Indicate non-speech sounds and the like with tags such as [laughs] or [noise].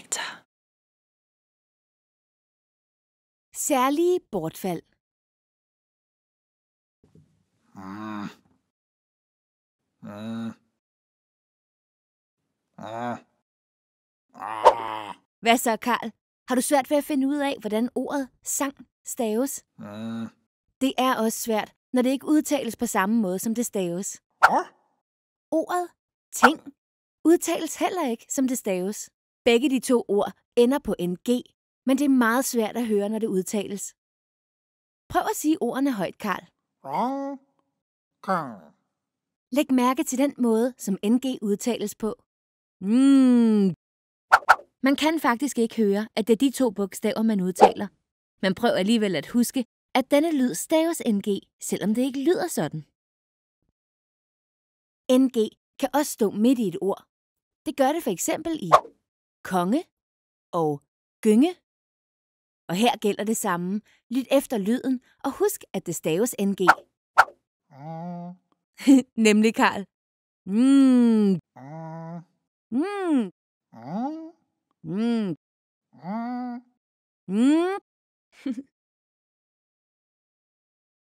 lektor. Særlige bortfald. Mm. Mm. Ah. Hvad så, Karl? Har du svært ved at finde ud af, hvordan ordet sang staves? Det er også svært, når det ikke udtales på samme måde, som det staves. Ordet ting udtales heller ikke, som det staves. Begge de to ord ender på ng, men det er meget svært at høre, når det udtales. Prøv at sige ordene højt, Karl. Læg mærke til den måde, som ng udtales på. Mm. Man kan faktisk ikke høre, at det er de to bogstaver, man udtaler. Man prøver alligevel at huske, at denne lyd staves ng, selvom det ikke lyder sådan. ng kan også stå midt i et ord. Det gør det for eksempel i konge og gynge. Og her gælder det samme. Lyt efter lyden, og husk, at det staves ng. Ah. [laughs] Nemlig Karl. Mm. Ah. Mm. Ah. Mm. Mm. [laughs]